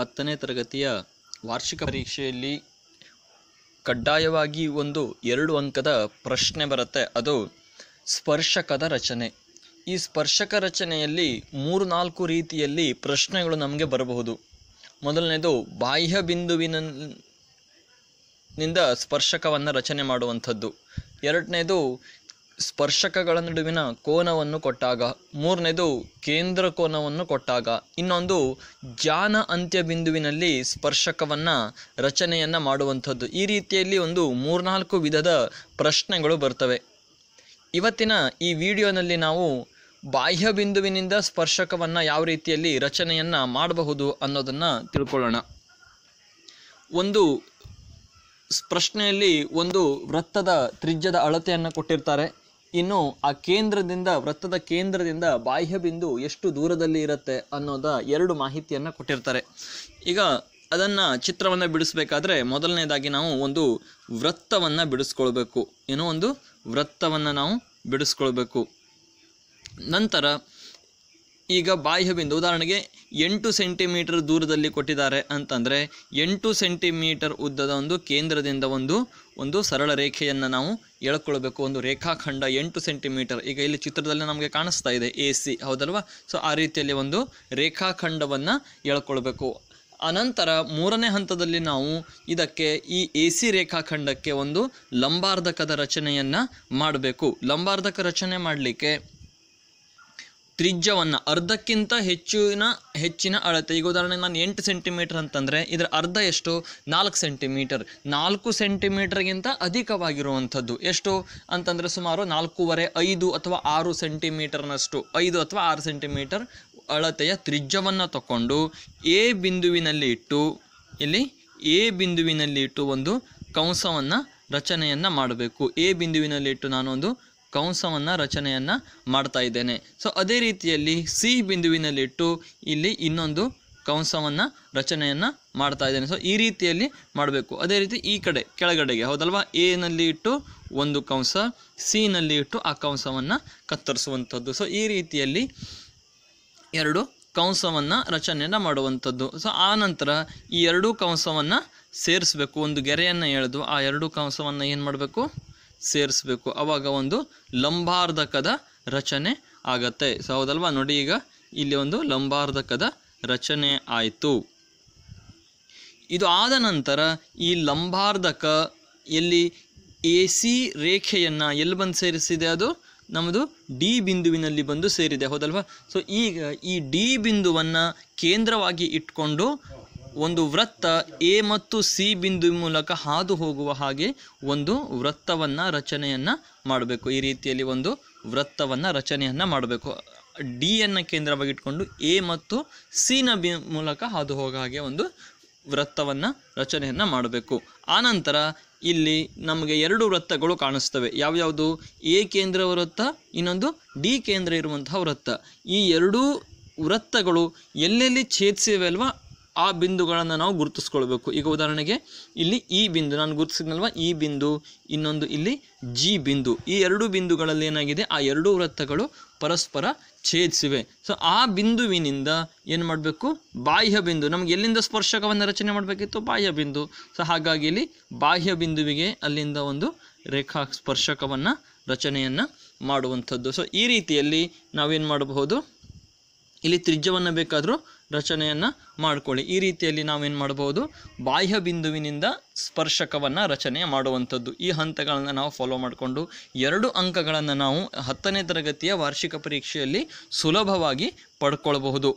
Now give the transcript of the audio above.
ಹತ್ತನೇ ತರಗತಿಯ ವಾರ್ಷಿಕ ಪರೀಕ್ಷೆಯಲ್ಲಿ ಕಡ್ಡಾಯವಾಗಿ ಒಂದು ಎರಡು ಅಂಕದ ಪ್ರಶ್ನೆ ಬರುತ್ತೆ ಅದು ಸ್ಪರ್ಶಕದ ರಚನೆ ಈ ಸ್ಪರ್ಶಕ ರಚನೆಯಲ್ಲಿ ಮೂರು ನಾಲ್ಕು ರೀತಿಯಲ್ಲಿ ಪ್ರಶ್ನೆಗಳು ನಮಗೆ ಬರಬಹುದು ಮೊದಲನೇದು ಬಾಹ್ಯ ಬಿಂದುವಿನಿಂದ ಸ್ಪರ್ಶಕವನ್ನು ರಚನೆ ಮಾಡುವಂಥದ್ದು ಎರಡನೇದು ಸ್ಪರ್ಶಕಗಳ ನಡುವಿನ ಕೋನವನ್ನು ಕೊಟ್ಟಾಗ ಮೂರನೇದು ಕೇಂದ್ರ ಕೋನವನ್ನು ಕೊಟ್ಟಾಗ ಇನ್ನೊಂದು ಜಾನ ಅಂತ್ಯ ಬಿಂದುವಿನಲ್ಲಿ ಸ್ಪರ್ಶಕವನ್ನು ರಚನೆಯನ್ನು ಮಾಡುವಂಥದ್ದು ಈ ರೀತಿಯಲ್ಲಿ ಒಂದು ಮೂರ್ನಾಲ್ಕು ವಿಧದ ಪ್ರಶ್ನೆಗಳು ಬರ್ತವೆ ಇವತ್ತಿನ ಈ ವಿಡಿಯೋನಲ್ಲಿ ನಾವು ಬಾಹ್ಯ ಬಿಂದುವಿನಿಂದ ಸ್ಪರ್ಶಕವನ್ನು ಯಾವ ರೀತಿಯಲ್ಲಿ ರಚನೆಯನ್ನು ಮಾಡಬಹುದು ಅನ್ನೋದನ್ನು ತಿಳ್ಕೊಳ್ಳೋಣ ಒಂದು ಪ್ರಶ್ನೆಯಲ್ಲಿ ಒಂದು ವೃತ್ತದ ತ್ರಿಜ್ಯದ ಅಳತೆಯನ್ನು ಕೊಟ್ಟಿರ್ತಾರೆ ಇನ್ನು ಆ ಕೇಂದ್ರದಿಂದ ವೃತ್ತದ ಕೇಂದ್ರದಿಂದ ಬಾಹ್ಯ ಬಿಂದು ಎಷ್ಟು ದೂರದಲ್ಲಿ ಇರುತ್ತೆ ಅನ್ನೋದ ಎರಡು ಮಾಹಿತಿಯನ್ನು ಕೊಟ್ಟಿರ್ತಾರೆ ಈಗ ಅದನ್ನು ಚಿತ್ರವನ್ನು ಬಿಡಿಸ್ಬೇಕಾದ್ರೆ ಮೊದಲನೇದಾಗಿ ನಾವು ಒಂದು ವೃತ್ತವನ್ನು ಬಿಡಿಸ್ಕೊಳ್ಬೇಕು ಏನೋ ಒಂದು ವೃತ್ತವನ್ನು ನಾವು ಬಿಡಿಸ್ಕೊಳ್ಬೇಕು ನಂತರ ಈಗ ಬಾಹ್ಯ ಉದಾಹರಣೆಗೆ ಎಂಟು ಸೆಂಟಿಮೀಟರ್ ದೂರದಲ್ಲಿ ಕೊಟ್ಟಿದ್ದಾರೆ ಅಂತಂದರೆ ಎಂಟು ಸೆಂಟಿಮೀಟರ್ ಉದ್ದದ ಒಂದು ಕೇಂದ್ರದಿಂದ ಒಂದು ಒಂದು ಸರಳ ರೇಖೆಯನ್ನು ನಾವು ಎಳ್ಕೊಳ್ಬೇಕು ಒಂದು ರೇಖಾಖಂಡ ಎಂಟು ಸೆಂಟಿಮೀಟರ್ ಈಗ ಇಲ್ಲಿ ಚಿತ್ರದಲ್ಲಿ ನಮಗೆ ಕಾಣಿಸ್ತಾ ಇದೆ ಎ ಸಿ ಹೌದಲ್ವಾ ಸೊ ಆ ರೀತಿಯಲ್ಲಿ ಒಂದು ರೇಖಾಖಂಡವನ್ನು ಎಳ್ಕೊಳ್ಬೇಕು ಅನಂತರ ಮೂರನೇ ಹಂತದಲ್ಲಿ ನಾವು ಇದಕ್ಕೆ ಈ ಎ ಸಿ ರೇಖಾಖಂಡಕ್ಕೆ ಒಂದು ಲಂಬಾರ್ಧಕದ ರಚನೆಯನ್ನು ಮಾಡಬೇಕು ಲಂಬಾರ್ಧಕ ರಚನೆ ಮಾಡಲಿಕ್ಕೆ ತ್ರಿಜ್ಯವನ್ನು ಅರ್ಧಕ್ಕಿಂತ ಹೆಚ್ಚಿನ ಹೆಚ್ಚಿನ ಅಳತೆ ಈಗ ಉದಾಹರಣೆಗೆ ನಾನು ಎಂಟು ಸೆಂಟಿಮೀಟರ್ ಅಂತಂದರೆ ಇದರ ಅರ್ಧ ಎಷ್ಟು ನಾಲ್ಕು ಸೆಂಟಿಮೀಟರ್ ನಾಲ್ಕು ಸೆಂಟಿಮೀಟರ್ಗಿಂತ ಅಧಿಕವಾಗಿರುವಂಥದ್ದು ಎಷ್ಟು ಅಂತಂದರೆ ಸುಮಾರು ನಾಲ್ಕೂವರೆ ಐದು ಅಥವಾ ಆರು ಸೆಂಟಿಮೀಟರ್ನಷ್ಟು ಐದು ಅಥವಾ ಆರು ಸೆಂಟಿಮೀಟರ್ ಅಳತೆಯ ತ್ರಿಜ್ಯವನ್ನು ತಗೊಂಡು ಎ ಬಿಂದುವಿನಲ್ಲಿ ಇಟ್ಟು ಇಲ್ಲಿ ಎ ಬಿಂದುವಿನಲ್ಲಿ ಇಟ್ಟು ಒಂದು ಕಂಸವನ್ನು ರಚನೆಯನ್ನು ಮಾಡಬೇಕು ಎ ಬಿಂದುವಿನಲ್ಲಿ ಇಟ್ಟು ನಾನೊಂದು ಕಂಸವನ್ನು ರಚನೆಯನ್ನು ಮಾಡ್ತಾ ಇದ್ದೇನೆ ಸೊ ಅದೇ ರೀತಿಯಲ್ಲಿ ಸಿ ಬಿಂದುವಿನಲ್ಲಿಟ್ಟು ಇಲ್ಲಿ ಇನ್ನೊಂದು ಕಂಸವನ್ನು ರಚನೆಯನ್ನು ಮಾಡ್ತಾ ಇದ್ದೇನೆ ಸೊ ಈ ರೀತಿಯಲ್ಲಿ ಮಾಡಬೇಕು ಅದೇ ರೀತಿ ಈ ಕಡೆ ಕೆಳಗಡೆಗೆ ಹೌದಲ್ವಾ ಎನಲ್ಲಿ ಇಟ್ಟು ಒಂದು ಕಂಸ ಸಿನಲ್ಲಿ ಇಟ್ಟು ಆ ಕಂಸವನ್ನು ಕತ್ತರಿಸುವಂಥದ್ದು ಸೊ ಈ ರೀತಿಯಲ್ಲಿ ಎರಡು ಕಂಸವನ್ನು ರಚನೆಯನ್ನು ಮಾಡುವಂಥದ್ದು ಸೊ ಆ ನಂತರ ಈ ಎರಡೂ ಕಂಸವನ್ನು ಸೇರಿಸಬೇಕು ಒಂದು ಗೆರೆಯನ್ನು ಎಳೆದು ಆ ಎರಡೂ ಕಂಸವನ್ನು ಏನು ಮಾಡಬೇಕು ಸೇರಿಸ್ಬೇಕು ಆವಾಗ ಒಂದು ಲಂಬಾರ್ಧಕದ ರಚನೆ ಆಗತ್ತೆ ಸೊ ಹೌದಲ್ವಾ ನೋಡಿ ಈಗ ಇಲ್ಲಿ ಒಂದು ಲಂಬಾರ್ಧಕದ ರಚನೆ ಆಯಿತು ಇದು ಆದ ನಂತರ ಈ ಲಂಬಾರ್ಧಕ ಎಲ್ಲಿ ಎ ಸಿ ರೇಖೆಯನ್ನು ಎಲ್ಲಿ ಬಂದು ಸೇರಿಸಿದೆ ಅದು ನಮ್ಮದು ಡಿ ಬಿಂದುವಿನಲ್ಲಿ ಬಂದು ಸೇರಿದೆ ಹೌದಲ್ವಾ ಸೊ ಈಗ ಈ ಡಿ ಬಿಂದುವನ್ನು ಕೇಂದ್ರವಾಗಿ ಇಟ್ಕೊಂಡು ಒಂದು ವೃತ್ತ ಎ ಮತ್ತು ಸಿ ಬಿಂದು ಮೂಲಕ ಹಾದು ಹೋಗುವ ಹಾಗೆ ಒಂದು ವೃತ್ತವನ್ನು ರಚನೆಯನ್ನು ಮಾಡಬೇಕು ಈ ರೀತಿಯಲ್ಲಿ ಒಂದು ವೃತ್ತವನ್ನು ರಚನೆಯನ್ನು ಮಾಡಬೇಕು ಡಿಯನ್ನು ಕೇಂದ್ರವಾಗಿ ಇಟ್ಕೊಂಡು ಎ ಮತ್ತು ಸಿನ ಬಿ ಮೂಲಕ ಹಾದು ಹೋಗ ಹಾಗೆ ಒಂದು ವೃತ್ತವನ್ನು ರಚನೆಯನ್ನು ಮಾಡಬೇಕು ಆನಂತರ ಇಲ್ಲಿ ನಮಗೆ ಎರಡು ವೃತ್ತಗಳು ಕಾಣಿಸ್ತವೆ ಯಾವ್ಯಾವುದು ಎ ಕೇಂದ್ರ ವೃತ್ತ ಇನ್ನೊಂದು ಡಿ ಕೇಂದ್ರ ಇರುವಂತಹ ವೃತ್ತ ಈ ಎರಡೂ ವೃತ್ತಗಳು ಎಲ್ಲೆಲ್ಲಿ ಛೇದಿಸಿವೆ ಅಲ್ವಾ ಆ ಬಿಂದುಗಳನ್ನು ನಾವು ಗುರುತಿಸ್ಕೊಳ್ಬೇಕು ಈಗ ಉದಾಹರಣೆಗೆ ಇಲ್ಲಿ ಈ ಬಿಂದು ನಾನು ಗುರುತಿಸಿದ್ನಲ್ವ ಈ ಬಿಂದು ಇನ್ನೊಂದು ಇಲ್ಲಿ ಜಿ ಬಿಂದು ಈ ಎರಡು ಬಿಂದುಗಳಲ್ಲಿ ಏನಾಗಿದೆ ಆ ಎರಡು ವೃತ್ತಗಳು ಪರಸ್ಪರ ಛೇದಿಸಿವೆ ಸೊ ಆ ಬಿಂದುವಿನಿಂದ ಏನು ಮಾಡಬೇಕು ಬಾಹ್ಯ ಬಿಂದು ನಮಗೆ ಎಲ್ಲಿಂದ ಸ್ಪರ್ಶಕವನ್ನು ರಚನೆ ಮಾಡಬೇಕಿತ್ತು ಬಾಹ್ಯ ಬಿಂದು ಸೊ ಹಾಗಾಗಿ ಇಲ್ಲಿ ಬಾಹ್ಯ ಬಿಂದುವಿಗೆ ಅಲ್ಲಿಂದ ಒಂದು ರೇಖಾ ಸ್ಪರ್ಶಕವನ್ನು ರಚನೆಯನ್ನು ಮಾಡುವಂಥದ್ದು ಸೊ ಈ ರೀತಿಯಲ್ಲಿ ನಾವೇನು ಮಾಡಬಹುದು ಇಲ್ಲಿ ತ್ರಿಜ್ಯವನ್ನು ಬೇಕಾದರೂ ರಚನೆಯನ್ನು ಮಾಡಿಕೊಳ್ಳಿ ಈ ರೀತಿಯಲ್ಲಿ ನಾವೇನು ಮಾಡ್ಬೋದು ಬಾಹ್ಯ ಬಿಂದುವಿನಿಂದ ಸ್ಪರ್ಶಕವನ್ನು ರಚನೆ ಮಾಡುವಂಥದ್ದು ಈ ಹಂತಗಳನ್ನು ನಾವು ಫಾಲೋ ಮಾಡಿಕೊಂಡು ಎರಡು ಅಂಕಗಳನ್ನು ನಾವು ಹತ್ತನೇ ತರಗತಿಯ ವಾರ್ಷಿಕ ಪರೀಕ್ಷೆಯಲ್ಲಿ ಸುಲಭವಾಗಿ ಪಡ್ಕೊಳ್ಬಹುದು